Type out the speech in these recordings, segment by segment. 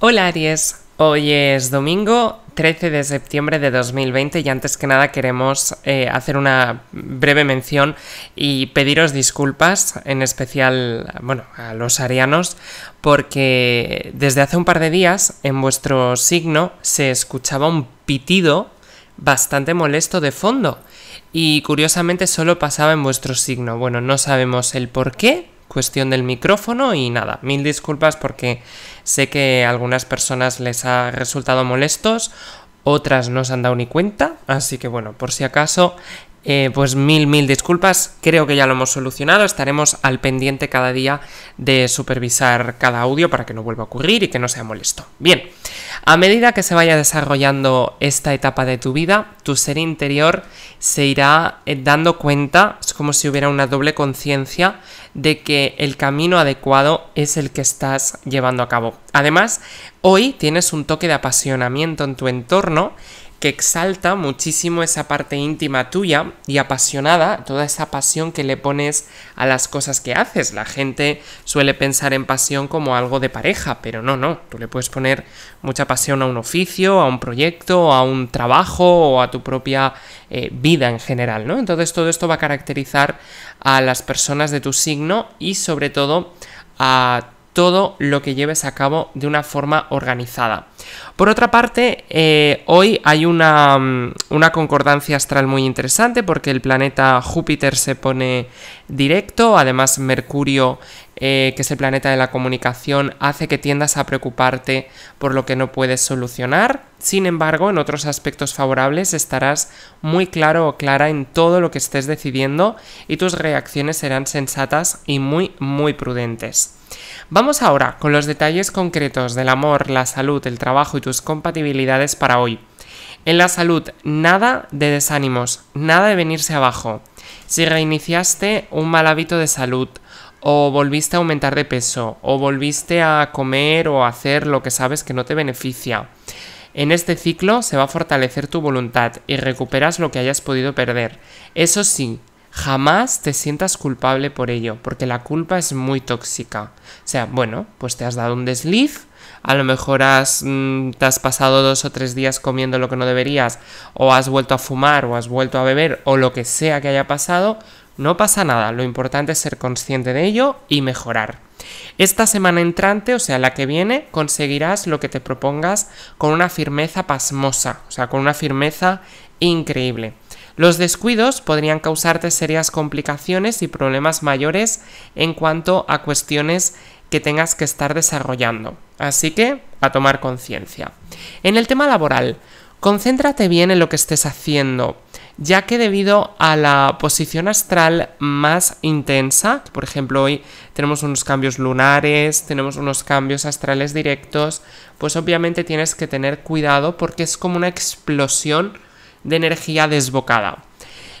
Hola Aries, hoy es domingo 13 de septiembre de 2020 y antes que nada queremos eh, hacer una breve mención y pediros disculpas, en especial bueno, a los arianos, porque desde hace un par de días en vuestro signo se escuchaba un pitido bastante molesto de fondo y curiosamente solo pasaba en vuestro signo. Bueno, no sabemos el por qué, cuestión del micrófono y nada, mil disculpas porque sé que a algunas personas les ha resultado molestos, otras no se han dado ni cuenta, así que bueno, por si acaso eh, pues mil, mil disculpas, creo que ya lo hemos solucionado, estaremos al pendiente cada día de supervisar cada audio para que no vuelva a ocurrir y que no sea molesto. Bien, a medida que se vaya desarrollando esta etapa de tu vida, tu ser interior se irá eh, dando cuenta, es como si hubiera una doble conciencia de que el camino adecuado es el que estás llevando a cabo. Además, hoy tienes un toque de apasionamiento en tu entorno que exalta muchísimo esa parte íntima tuya y apasionada, toda esa pasión que le pones a las cosas que haces. La gente suele pensar en pasión como algo de pareja, pero no, no, tú le puedes poner mucha pasión a un oficio, a un proyecto, a un trabajo o a tu propia eh, vida en general, ¿no? Entonces todo esto va a caracterizar a las personas de tu signo y sobre todo a todo lo que lleves a cabo de una forma organizada. Por otra parte, eh, hoy hay mm, una, concordancia astral muy interesante porque el planeta Júpiter se pone directo, además Mercurio, eh, que es el planeta de la comunicación, hace que tiendas a preocuparte por lo que no puedes solucionar. Sin embargo, en otros aspectos favorables estarás muy claro o clara en todo lo que estés decidiendo y tus reacciones serán sensatas y muy, muy prudentes. Vamos ahora con los detalles concretos del amor, la salud, el trabajo y tus compatibilidades para hoy. En la salud, nada de desánimos, nada de venirse abajo. Si reiniciaste un mal hábito de salud, o volviste a aumentar de peso, o volviste a comer o hacer lo que sabes que no te beneficia. En este ciclo se va a fortalecer tu voluntad y recuperas lo que hayas podido perder. Eso sí, jamás te sientas culpable por ello, porque la culpa es muy tóxica. O sea, bueno, pues te has dado un desliz, a lo mejor has, mm, te has pasado dos o tres días comiendo lo que no deberías, o has vuelto a fumar, o has vuelto a beber, o lo que sea que haya pasado, no pasa nada, lo importante es ser consciente de ello y mejorar. Esta semana entrante, o sea, la que viene, conseguirás lo que te propongas con una firmeza pasmosa, o sea, con una firmeza increíble. Los descuidos podrían causarte serias complicaciones y problemas mayores en cuanto a cuestiones que tengas que estar desarrollando. Así que a tomar conciencia. En el tema laboral, concéntrate bien en lo que estés haciendo, ya que debido a la posición astral más intensa, por ejemplo hoy tenemos unos cambios lunares, tenemos unos cambios astrales directos, pues obviamente tienes que tener cuidado porque es como una explosión de energía desbocada.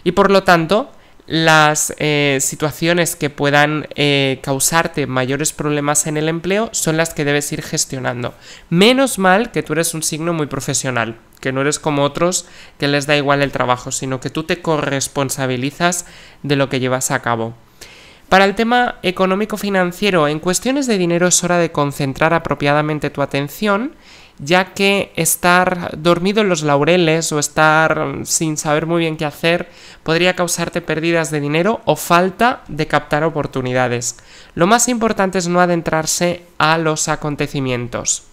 Y por lo tanto, las eh, situaciones que puedan eh, causarte mayores problemas en el empleo son las que debes ir gestionando. Menos mal que tú eres un signo muy profesional, que no eres como otros que les da igual el trabajo, sino que tú te corresponsabilizas de lo que llevas a cabo. Para el tema económico-financiero, en cuestiones de dinero es hora de concentrar apropiadamente tu atención ya que estar dormido en los laureles o estar mm, sin saber muy bien qué hacer podría causarte pérdidas de dinero o falta de captar oportunidades. Lo más importante es no adentrarse a los acontecimientos.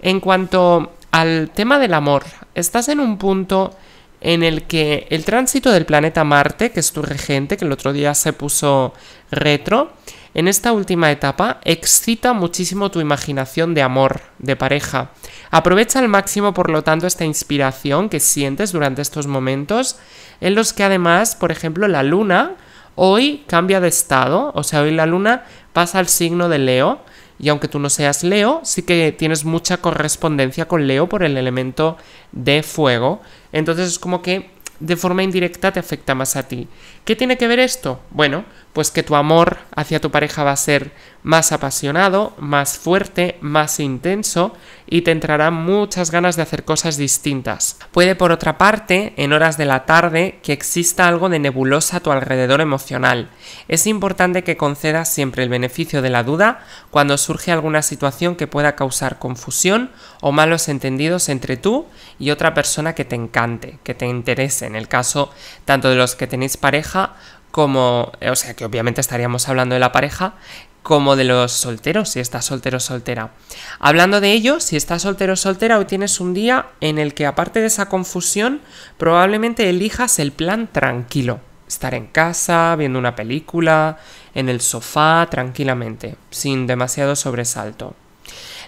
En cuanto al tema del amor, estás en un punto en el que el tránsito del planeta Marte, que es tu regente, que el otro día se puso retro, en esta última etapa, excita muchísimo tu imaginación de amor, de pareja. Aprovecha al máximo, por lo tanto, esta inspiración que sientes durante estos momentos, en los que además, por ejemplo, la luna hoy cambia de estado, o sea, hoy la luna pasa al signo de Leo, y aunque tú no seas Leo, sí que tienes mucha correspondencia con Leo por el elemento de fuego. Entonces es como que de forma indirecta te afecta más a ti. ¿Qué tiene que ver esto? Bueno, pues que tu amor hacia tu pareja va a ser más apasionado, más fuerte, más intenso y te entrarán muchas ganas de hacer cosas distintas. Puede por otra parte, en horas de la tarde, que exista algo de nebulosa a tu alrededor emocional. Es importante que concedas siempre el beneficio de la duda cuando surge alguna situación que pueda causar confusión o malos entendidos entre tú y otra persona que te encante, que te interese, en el caso tanto de los que tenéis pareja como, eh, o sea, que obviamente estaríamos hablando de la pareja, como de los solteros, si estás soltero o soltera. Hablando de ello, si estás soltero o soltera, hoy tienes un día en el que aparte de esa confusión, probablemente elijas el plan tranquilo. Estar en casa, viendo una película, en el sofá, tranquilamente, sin demasiado sobresalto.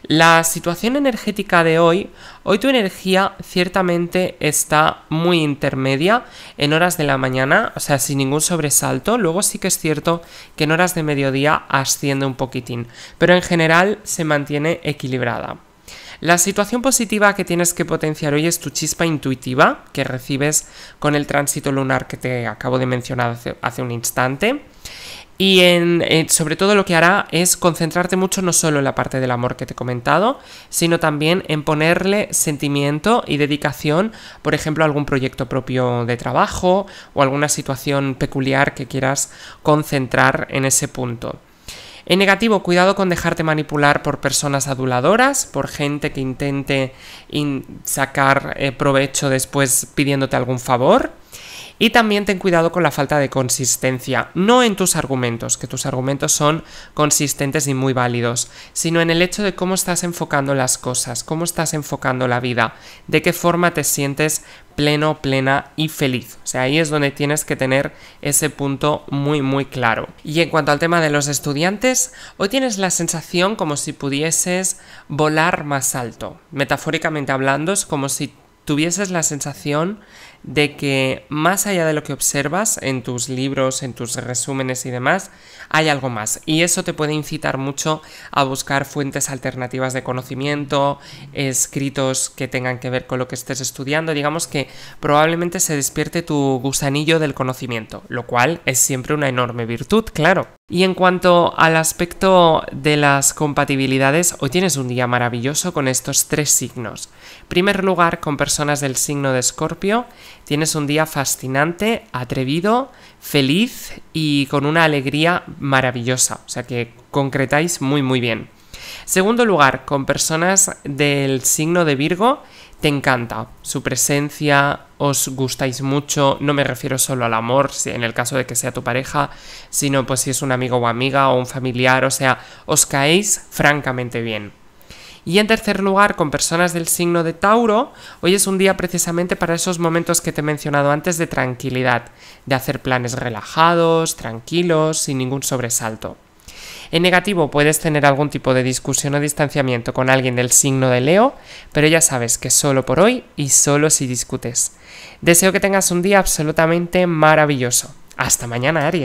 La situación energética de hoy, hoy tu energía ciertamente está muy intermedia en horas de la mañana, o sea, sin ningún sobresalto, luego sí que es cierto que en horas de mediodía asciende un poquitín, pero en general se mantiene equilibrada. La situación positiva que tienes que potenciar hoy es tu chispa intuitiva que recibes con el tránsito lunar que te acabo de mencionar hace, un instante. Y en, sobre todo lo que hará es concentrarte mucho no solo en la parte del amor que te he comentado, sino también en ponerle sentimiento y dedicación, por ejemplo, a algún proyecto propio de trabajo o alguna situación peculiar que quieras concentrar en ese punto. En negativo, cuidado con dejarte manipular por personas aduladoras, por gente que intente sacar eh, provecho después pidiéndote algún favor. Y también ten cuidado con la falta de consistencia, no en tus argumentos, que tus argumentos son consistentes y muy válidos, sino en el hecho de cómo estás enfocando las cosas, cómo estás enfocando la vida, de qué forma te sientes pleno, plena y feliz. O sea, ahí es donde tienes que tener ese punto muy, muy claro. Y en cuanto al tema de los estudiantes, hoy tienes la sensación como si pudieses volar más alto. Metafóricamente hablando, es como si tuvieses la sensación de que más allá de lo que observas en tus libros, en tus resúmenes y demás, hay algo más. Y eso te puede incitar mucho a buscar fuentes alternativas de conocimiento, escritos que tengan que ver con lo que estés estudiando. Digamos que probablemente se despierte tu gusanillo del conocimiento, lo cual es siempre una enorme virtud, claro. Y en cuanto al aspecto de las compatibilidades, hoy tienes un día maravilloso con estos tres signos. primer lugar, con personas del signo de Escorpio, Tienes un día fascinante, atrevido, feliz y con una alegría maravillosa. O sea que concretáis muy muy bien. Segundo lugar, con personas del signo de Virgo, te encanta. Su presencia, os gustáis mucho. No me refiero solo al amor, en el caso de que sea tu pareja, sino pues si es un amigo o amiga o un familiar. O sea, os caéis francamente bien. Y en tercer lugar, con personas del signo de Tauro, hoy es un día precisamente para esos momentos que te he mencionado antes de tranquilidad, de hacer planes relajados, tranquilos, sin ningún sobresalto. En negativo puedes tener algún tipo de discusión o distanciamiento con alguien del signo de Leo, pero ya sabes que solo por hoy y solo si discutes. Deseo que tengas un día absolutamente maravilloso. Hasta mañana, Aries.